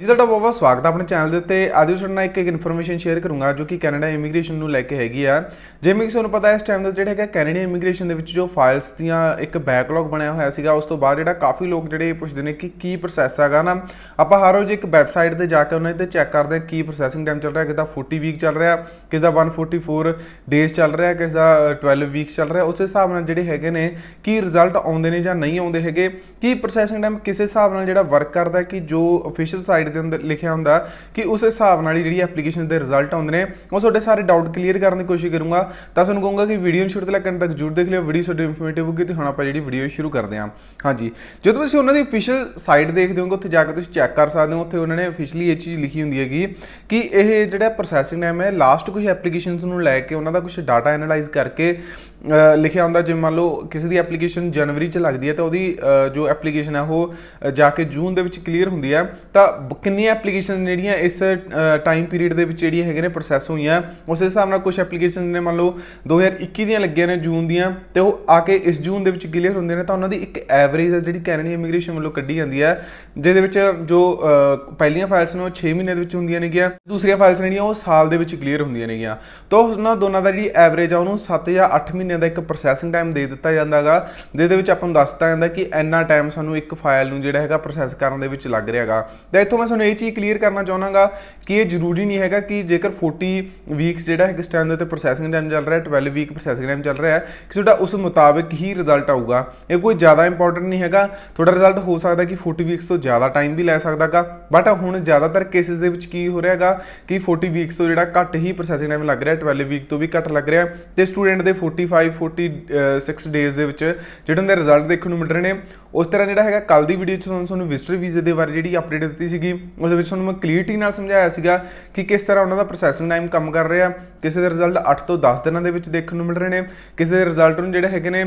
ਜੀ ਤੁਹਾਡਾ ਬਹੁਤ ਬਹੁਤ ਸਵਾਗਤ ਹੈ ਆਪਣੇ ਚੈਨਲ ਦੇ ਉੱਤੇ ਅੱਜ ਉਸ ਨਾਲ ਇੱਕ ਇੱਕ ਇਨਫੋਰਮੇਸ਼ਨ ਸ਼ੇਅਰ ਕਰੂੰਗਾ ਜੋ ਕਿ ਕੈਨੇਡਾ ਇਮੀਗ੍ਰੇਸ਼ਨ ਨੂੰ ਲੈ ਕੇ ਹੈਗੀ ਆ ਜਿਵੇਂ ਕਿ ਤੁਹਾਨੂੰ ਪਤਾ ਹੈ ਇਸ ਟਾਈਮ ਦਾ ਜਿਹੜਾ ਹੈਗਾ ਕੈਨੇਡਾ ਇਮੀਗ੍ਰੇਸ਼ਨ ਦੇ ਵਿੱਚ ਜੋ ਫਾਈਲਸ ਦੀਆਂ ਇੱਕ ਬੈਕਲੌਗ ਬਣਿਆ ਹੋਇਆ ਸੀਗਾ ਉਸ ਤੋਂ ਬਾਅਦ ਜਿਹੜਾ ਕਾਫੀ ਲੋਕ ਜਿਹੜੇ ਪੁੱਛਦੇ ਨੇ ਕਿ ਕੀ ਪ੍ਰੋਸੈਸ ਹੈਗਾ ਨਾ ਆਪਾਂ ਹਰ ਰੋਜ਼ ਇੱਕ ਵੈਬਸਾਈਟ ਤੇ ਜਾ ਕੇ ਉਹਨਾਂ ਦੇ ਚੈੱਕ ਕਰਦੇ ਹਾਂ ਕੀ ਪ੍ਰੋਸੈਸਿੰਗ ਟਾਈਮ ਚੱਲ ਰਿਹਾ ਕਿਸ 40 ਵੀਕ ਚੱਲ ਰਿਹਾ ਕਿਸ 144 ਡੇਸ ਚੱਲ ਰਿਹਾ ਕਿਸ 12 ਵੀਕਸ ਚੱਲ ਰਿਹਾ ਉਸ ਹਿਸਾਬ ਨਾਲ ਜਿਹੜੇ ਹੈਗੇ ਨੇ ਕੀ ਰਿਜ਼ਲਟ ਆਉਂਦੇ ਨੇ ਜਾਂ ਨਹੀਂ ਆਉਂਦੇ ਹੈਗੇ ਕੀ ਪ੍ਰੋਸੈਸਿੰਗ ਟਾਈਮ ਕਿਸੇ ਹਿਸਾਬ ਨਾਲ ਜਿਹੜਾ ਵਰਕ ਕਰਦਾ ਕਿ ਜੋ ਅਫੀਸ਼ੀਅਲ ਸਾਈਟ ਸਲਾਈਡ ਦੇ ਅੰਦਰ ਲਿਖਿਆ ਹੁੰਦਾ ਕਿ ਉਸ ਹਿਸਾਬ ਨਾਲ ਜਿਹੜੀ ਐਪਲੀਕੇਸ਼ਨ ਦੇ ਰਿਜ਼ਲਟ ਆਉਂਦੇ ਨੇ ਉਹ ਤੁਹਾਡੇ ਸਾਰੇ ਡਾਊਟ ਕਲੀਅਰ ਕਰਨ ਦੀ ਕੋਸ਼ਿਸ਼ ਕਰੂੰਗਾ ਤਾਂ ਤੁਹਾਨੂੰ ਕਹੂੰਗਾ ਕਿ ਵੀਡੀਓ ਨੂੰ ਸ਼ੁਰੂ ਤੋਂ ਲੈ ਕੇ ਅੰਤ ਤੱਕ ਜੁੜਦੇ ਦੇਖ ਲਿਓ ਵੀਡੀਓ ਤੁਹਾਡੀ ਇਨਫੋਰਮੇਟਿਵ ਹੋਗੀ ਤੇ ਹੁਣ ਆਪਾਂ ਜਿਹੜੀ ਵੀਡੀਓ ਸ਼ੁਰੂ ਕਰਦੇ ਹਾਂ ਹਾਂਜੀ ਜਦੋਂ ਤੁਸੀਂ ਉਹਨਾਂ ਦੀ ਅਫੀਸ਼ੀਅਲ ਸਾਈਟ ਦੇਖਦੇ ਹੋਗੇ ਉੱਥੇ ਜਾ ਕੇ ਤੁਸੀਂ ਚੈੱਕ ਕਰ ਸਕਦੇ ਹੋ ਉੱਥੇ ਉਹਨਾਂ ਨੇ ਅਫੀਸ਼ੀਅਲੀ ਇਹ ਚੀਜ਼ ਲਿਖੀ ਹੁੰਦੀ ਹੈਗੀ ਕਿ ਇਹ ਜਿਹੜਾ ਪ੍ਰੋਸੈਸਿੰਗ ਟਾਈਮ ਹੈ ਲਾਸਟ ਕੁਝ ਐਪਲੀਕੇਸ਼ਨਸ ਨੂੰ ਲੈ ਕੇ ਉਹਨਾਂ ਦਾ ਕੁਝ ਡਾਟਾ ਐਨਾਲਾਈਜ਼ ਕਰਕੇ ਲਿਖਿਆ ਹੁੰਦਾ ਜਿਵੇਂ ਮੰਨ ਲਓ ਕਿਸੇ ਦੀ ਐਪਲੀਕੇਸ਼ਨ ਜਨਵਰੀ 'ਚ ਲੱਗਦੀ ਹੈ ਤਾਂ ਉਹਦੀ ਜੋ ਐਪਲੀਕੇਸ਼ਨ ਹੈ ਉਹ ਜਾ ਕੇ ਜੂਨ ਦੇ ਵਿੱਚ ਕਲੀਅਰ ਹੁੰਦੀ ਹੈ ਤਾਂ ਕਿੰਨੀਆਂ ਐਪਲੀਕੇਸ਼ਨ ਜਿਹੜੀਆਂ ਇਸ ਟਾਈਮ ਪੀਰੀਅਡ ਦੇ ਵਿੱਚ ਜਿਹੜੀਆਂ ਹੈਗੇ ਨੇ ਪ੍ਰੋਸੈਸ ਹੋਈਆਂ ਉਸ ਦੇ ਹਿਸਾਬ ਨਾਲ ਕੁਝ ਐਪਲੀਕੇਸ਼ਨ ਨੇ ਮੰਨ ਲਓ 2021 ਦੀਆਂ ਲੱਗੀਆਂ ਨੇ ਜੂਨ ਦੀਆਂ ਤੇ ਉਹ ਆ ਕੇ ਇਸ ਜੂਨ ਦੇ ਵਿੱਚ ਕਲੀਅਰ ਹੁੰਦੇ ਨੇ ਤਾਂ ਉਹਨਾਂ ਦੀ ਇੱਕ ਐਵਰੇਜ ਹੈ ਜਿਹੜੀ ਕੈਨੇਡੀ ਇਮੀਗ੍ਰੇਸ਼ਨ ਵੱਲੋਂ ਕੱਢੀ ਜਾਂਦੀ ਹੈ ਜਿਹਦੇ ਵਿੱਚ ਜੋ ਪਹਿਲੀਆਂ ਫਾਈਲਸ ਨੇ ਉਹ 6 ਮਹੀਨੇ ਦੇ ਵਿੱਚ ਹੁੰਦੀਆਂ ਨੇਗੀਆਂ ਦੂਸਰੀਆਂ ਫਾਈਲਸ ਜਿਹੜੀਆਂ ਉਹ ਸਾਲ ਦੇ ਵਿੱਚ ਕਲੀਅਰ ਹੁੰਦੀਆਂ ਨੇਗੀਆਂ ਤਾਂ ਉਹਨਾਂ ਦੋਨਾਂ ਦਾ ਜਿਹੜੀ ਐਵਰੇਜ ਆ ਉਹਨੂੰ 7 ਜਾਂ 8 ਮਹੀਨੇ ਦਾ ਇੱਕ ਪ੍ਰੋਸੈਸਿੰਗ ਟਾਈਮ ਦੇ ਦਿੱਤਾ ਜਾਂਦਾਗਾ ਜਿਹਦੇ ਵਿੱਚ ਆਪਾਂ ਨੂੰ ਦੱਸਤਾ ਜਾਂਦਾ ਕਿ ਇੰਨਾ ਟਾਈਮ ਸਾਨੂੰ ਇੱਕ ਫਾਈਲ ਨੂੰ ਜਿਹੜਾ ਹੈਗਾ ਪ੍ਰੋਸੈਸ ਕਰਨ ਦੇ ਵਿੱਚ ਲੱਗ ਰਿਹਾਗਾ ਤਾਂ ਇੱਥੋਂ ਤੁਹਾਨੂੰ ਇਹ ਚੀਜ਼ ਕਲੀਅਰ ਕਰਨਾ ਚਾਹਣਾਗਾ ਕਿ ਇਹ ਜ਼ਰੂਰੀ ਨਹੀਂ ਹੈਗਾ ਕਿ ਜੇਕਰ 40 ਵੀਕਸ ਜਿਹੜਾ ਹੈਗਾ ਸਟੈਂਡ ਦੇ ਤੇ ਪ੍ਰੋਸੈਸਿੰਗ ਟਾਈਮ ਚੱਲ ਰਿਹਾ ਹੈ 12 ਵੀਕ ਪ੍ਰੋਸੈਸਿੰਗ ਟਾਈਮ ਚੱਲ ਰਿਹਾ ਹੈ ਕਿ ਤੁਹਾਡਾ ਉਸ ਮੁਤਾਬਕ ਹੀ ਰਿਜ਼ਲਟ ਆਊਗਾ ਇਹ ਕੋਈ ਜ਼ਿਆਦਾ ਇੰਪੋਰਟੈਂਟ ਨਹੀਂ ਹੈਗਾ ਤੁਹਾਡਾ ਰਿਜ਼ਲਟ ਹੋ ਸਕਦਾ ਕਿ 40 ਵੀਕਸ ਤੋਂ ਜ਼ਿਆਦਾ ਟਾਈਮ ਵੀ ਲੈ ਸਕਦਾਗਾ ਬਟ ਹੁਣ ਜ਼ਿਆਦਾਤਰ ਕੇਸਿਸ ਦੇ ਵਿੱਚ ਕੀ ਹੋ ਰਿਹਾਗਾ ਕਿ 40 ਵੀਕਸ ਤੋਂ ਜਿਹੜਾ ਘੱਟ ਹੀ ਪ੍ਰੋਸੈਸਿੰਗ ਟਾਈਮ ਲੱਗ ਰਿਹਾ 12 ਵੀਕ ਤੋਂ ਵੀ ਘੱਟ ਲੱਗ ਰਿਹਾ ਤੇ ਸਟੂਡੈਂਟ ਦੇ 45 46 ਡੇਜ਼ ਦੇ ਵਿੱਚ ਜਿਹੜੇ ਉਹਨਾਂ ਦੇ ਰਿਜ਼ਲਟ ਦੇਖਣ ਨੂੰ ਮਿਲ ਰਹੇ ਨੇ ਉਸ ਤਰ੍ਹਾਂ ਜਿਹੜਾ ਹੈਗਾ ਕੱਲ ਦੀ ਵੀਡੀਓ 'ਚ ਤੁਹਾਨੂੰ ਵਿਜ਼ਟਰ ਵੀਜ਼ੇ ਦੇ ਬਾਰੇ ਜਿਹੜੀ ਅਪਡੇਟ ਦਿੱਤੀ ਸੀਗੀ ਉਹਦੇ ਵਿੱਚ ਤੁਹਾਨੂੰ ਮੈਂ ਕਲੀਅਰਟੀ ਨਾਲ ਸਮਝਾਇਆ ਸੀਗਾ ਕਿ ਕਿਸ ਤਰ੍ਹਾਂ ਉਹਨਾਂ ਦਾ ਪ੍ਰੋਸੈਸਿੰਗ ਟਾਈਮ ਕੰਮ ਕਰ ਰਿਹਾ ਕਿਸੇ ਦੇ ਰਿਜ਼ਲਟ 8 ਤੋਂ 10 ਦਿਨਾਂ ਦੇ ਵਿੱਚ ਦੇਖਣ ਨੂੰ ਮਿਲ ਰਹੇ ਨੇ ਕਿਸੇ ਦੇ ਰਿਜ਼ਲਟ ਨੂੰ ਜਿਹੜੇ ਹੈਗੇ ਨੇ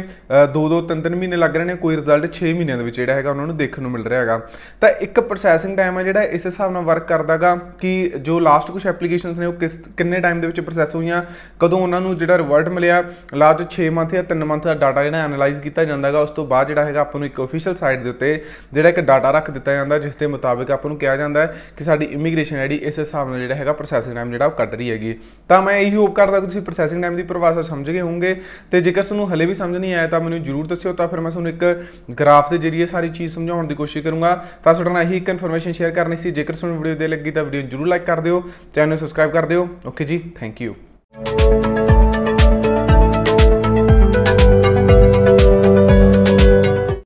2-2 3-3 ਮਹੀਨੇ ਲੱਗ ਰਹੇ ਨੇ ਕੋਈ ਰਿਜ਼ਲਟ 6 ਮਹੀਨਿਆਂ ਦੇ ਵਿੱਚ ਜਿਹੜਾ ਹੈਗਾ ਉਹਨਾਂ ਨੂੰ ਦੇਖਣ ਨੂੰ ਮਿਲ ਰਿਹਾ ਹੈਗਾ ਤਾਂ ਇੱਕ ਪ੍ਰੋਸੈਸਿੰਗ ਟਾਈਮ ਹੈ ਜਿਹੜਾ ਇਸ ਹਿਸਾਬ ਨਾਲ ਵਰਕ ਕਰਦਾਗਾ ਕਿ ਜੋ ਲਾਸਟ ਕੁਝ ਐਪਲੀਕੇਸ਼ਨਸ ਨੇ ਉਹ ਕਿਸ ਕਿੰਨੇ ਟਾਈਮ ਦੇ ਵਿੱਚ ਪ੍ਰੋਸੈਸ ਹੋਈਆਂ ਕਦੋਂ ਉਹਨਾਂ ਨੂੰ ਜਿਹੜਾ ਰਿਵਰਟ ਮਿਲਿਆ ਲਾਸਟ 6 ਮਹੀਨੇ ਜਾਂ 3 ਮਹੀਨੇ ਦਾ ਡਾਟਾ ਜਿਹੜਾ ਐਨਲਾਈਜ਼ ਕੀਤਾ ਜਾਂਦਾਗਾ ਉਸ ਤੋਂ ਬਾਅਦ ਜਿਹੜਾ ਹੈਗਾ ਆਪਾਂ ਨੂੰ ਇੱਕ ਅਫੀਸ਼ੀਅਲ ਸਾਈਟ ਦੇ ਉੱਤੇ ਜਿਹੜਾ ਇੱਕ ਡਾਟਾ ਰੱਖ ਦਿੱਤਾ ਜਾਂਦਾ ਜਿਸ ਦੇ ਮੁਤਾਬਿਕ ਆਪਾਂ ਨੂੰ ਕਿਹਾ ਜਾਂਦਾ ਹੈ ਕਿ ਸਾਡੀ ਇਮੀਗ੍ਰੇਸ਼ਨ ਆਈਡੀ ਇਸ ਹਿਸਾਬ ਨਾਲ ਜਿਹੜਾ ਹੈਗਾ ਪ੍ਰੋਸੈਸਿੰਗ ਟਾਈਮ ਜਿਹੜਾ ਉਹ ਕੱਢ ਰਹੀ ਹੈਗੀ ਤਾਂ ਮੈਂ ਇਹੀ ਹੋਪ ਕਰਦਾ ਕਿ ਤੁਸੀਂ ਪ੍ਰੋਸੈਸਿੰਗ ਟਾਈਮ ਦੀ ਪਰਿਭਾਸ਼ਾ ਸਮਝ ਗਏ ਹੋਵੋਗੇ ਤੇ ਜੇਕਰ ਤੁਹਾਨੂੰ ਹਲੇ ਵੀ ਸਮਝ ਨਹੀਂ ਆਇਆ ਤਾਂ ਮੈਨੂੰ ਜ਼ਰੂਰ ਦੱਸਿਓ ਤਾਂ ਫਿਰ ਮੈਂ ਤੁਹਾਨੂੰ ਇੱਕ ਗ੍ਰਾਫ ਦੇ ਜ਼ਰੀਏ ਸਾਰੀ ਚੀਜ਼ ਸਮਝਾਉਣ ਦੀ ਕੋਸ਼ਿਸ਼ ਕਰੂੰਗਾ ਤਾਂ ਤੁਹਾਡੇ ਨਾਲ ਇਹੀ ਇੱਕ ਇਨਫੋਰਮੇਸ਼ਨ ਸ਼ੇਅਰ ਕਰਨੀ ਸੀ ਜੇਕਰ ਤੁਹਾਨੂੰ ਵੀਡੀਓ ਦੇ ਲੱਗੀ ਤਾਂ ਵੀਡੀਓ ਜ਼ਰੂਰ ਲਾਈਕ ਕਰ ਦਿਓ ਚੈਨਲ ਸਬਸਕ੍ਰਾਈਬ ਕਰ ਦਿਓ ਓਕੇ ਜੀ ਥੈਂਕ ਯੂ